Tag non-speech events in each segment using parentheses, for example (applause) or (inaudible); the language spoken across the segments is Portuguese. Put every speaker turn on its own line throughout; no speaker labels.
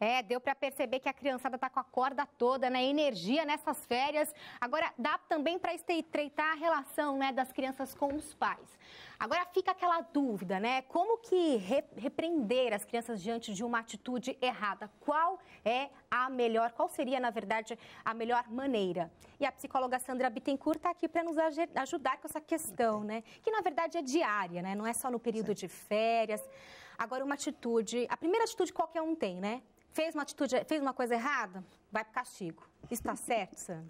É, deu para perceber que a criançada está com a corda toda, né? Energia nessas férias. Agora dá também para estreitar a relação, né, das crianças com os pais. Agora fica aquela dúvida, né? Como que re repreender as crianças diante de uma atitude errada? Qual é a melhor? Qual seria, na verdade, a melhor maneira? E a psicóloga Sandra Bittencourt está aqui para nos ajudar com essa questão, né? Que na verdade é diária, né? Não é só no período certo. de férias. Agora uma atitude, a primeira atitude qualquer um tem, né? Fez uma atitude, fez uma coisa errada, vai para castigo. Isso está (laughs) certo, Sandra?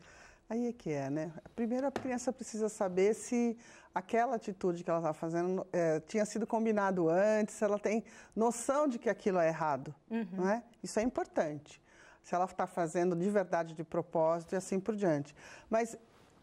Aí é que é, né? Primeiro a criança precisa saber se aquela atitude que ela está fazendo é, tinha sido combinado antes, se ela tem noção de que aquilo é errado, uhum. não é? Isso é importante. Se ela está fazendo de verdade, de propósito e assim por diante. Mas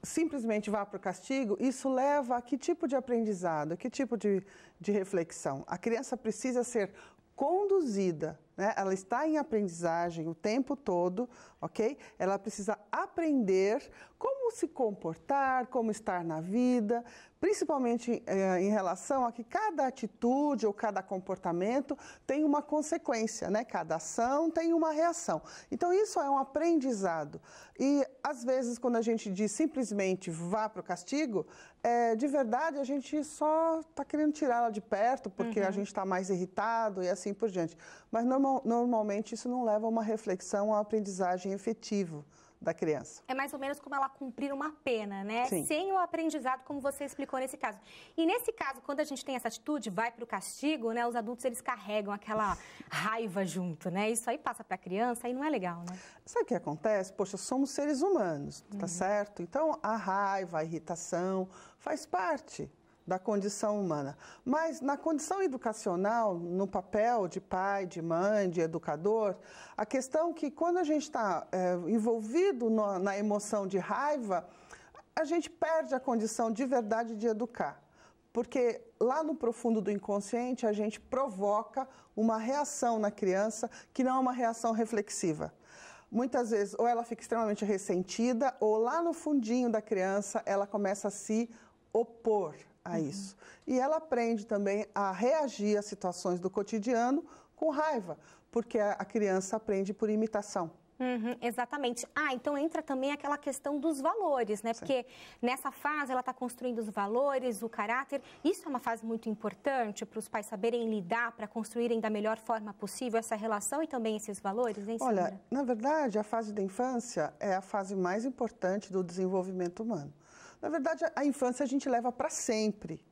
simplesmente vá para o castigo, isso leva a que tipo de aprendizado, a que tipo de, de reflexão? A criança precisa ser conduzida né? Ela está em aprendizagem o tempo todo, ok? Ela precisa aprender como se comportar, como estar na vida, principalmente eh, em relação a que cada atitude ou cada comportamento tem uma consequência, né? Cada ação tem uma reação. Então isso é um aprendizado. E às vezes quando a gente diz simplesmente vá para o castigo, é, de verdade a gente só está querendo tirá-la de perto porque uhum. a gente está mais irritado e assim por diante. Mas normal, normalmente isso não leva a uma reflexão, a uma aprendizagem efetiva da criança.
É mais ou menos como ela cumprir uma pena, né? Sim. Sem o aprendizado, como você explicou nesse caso. E nesse caso, quando a gente tem essa atitude, vai para o castigo, né? Os adultos eles carregam aquela raiva junto, né? Isso aí passa para a criança e não é legal, né?
Sabe o que acontece? Poxa, somos seres humanos, tá uhum. certo? Então a raiva, a irritação faz parte da condição humana. Mas na condição educacional, no papel de pai, de mãe, de educador, a questão que quando a gente está é, envolvido no, na emoção de raiva, a gente perde a condição de verdade de educar. Porque lá no profundo do inconsciente a gente provoca uma reação na criança que não é uma reação reflexiva muitas vezes ou ela fica extremamente ressentida ou lá no fundinho da criança ela começa a se opor a uhum. isso. E ela aprende também a reagir a situações do cotidiano com raiva, porque a criança aprende por imitação.
Uhum, exatamente. Ah, então entra também aquela questão dos valores, né? Sim. Porque nessa fase ela está construindo os valores, o caráter. Isso é uma fase muito importante para os pais saberem lidar, para construírem da melhor forma possível essa relação e também esses valores, hein, Olha,
na verdade, a fase da infância é a fase mais importante do desenvolvimento humano. Na verdade, a infância a gente leva para sempre.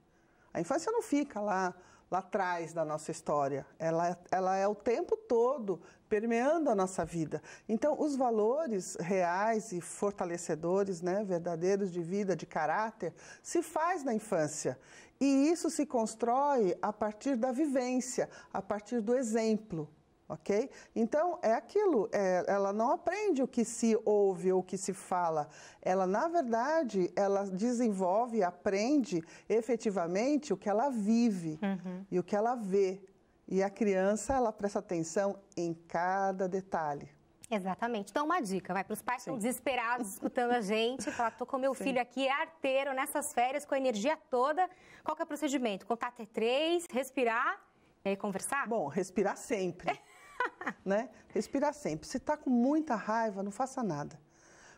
A infância não fica lá lá atrás da nossa história. Ela, ela é o tempo todo permeando a nossa vida. Então, os valores reais e fortalecedores, né, verdadeiros de vida, de caráter, se faz na infância. E isso se constrói a partir da vivência, a partir do exemplo ok? Então é aquilo, é, ela não aprende o que se ouve ou o que se fala, ela na verdade ela desenvolve, aprende efetivamente o que ela vive uhum. e o que ela vê. E a criança ela presta atenção em cada detalhe. Exatamente. Então, uma dica, vai para os pais que estão desesperados escutando a gente.
Falar, tô com meu Sim. filho aqui, é arteiro, nessas férias, com a energia toda. Qual que é o procedimento? Contar T3, respirar
e aí conversar? Bom, respirar sempre. (laughs) (laughs) né? Respirar sempre. Se está com muita raiva, não faça nada.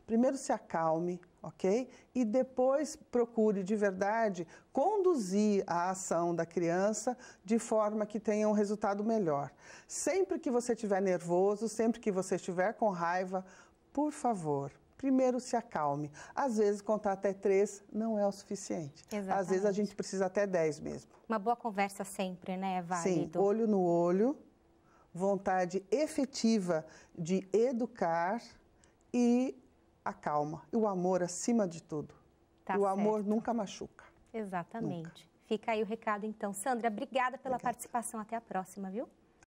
Primeiro se acalme, ok? E depois procure de verdade conduzir a ação da criança de forma que tenha um resultado melhor. Sempre que você estiver nervoso, sempre que você estiver com raiva, por favor, primeiro se acalme. Às vezes, contar até três não é o suficiente. Exatamente. Às vezes, a gente precisa até dez mesmo.
Uma boa conversa sempre, né? É válido. Sim,
olho no olho, vontade efetiva de educar e a calma, e o amor acima de tudo. Tá o certo. amor nunca machuca.
Exatamente. Nunca. Fica aí o recado então. Sandra, obrigada pela obrigada. participação. Até a próxima, viu?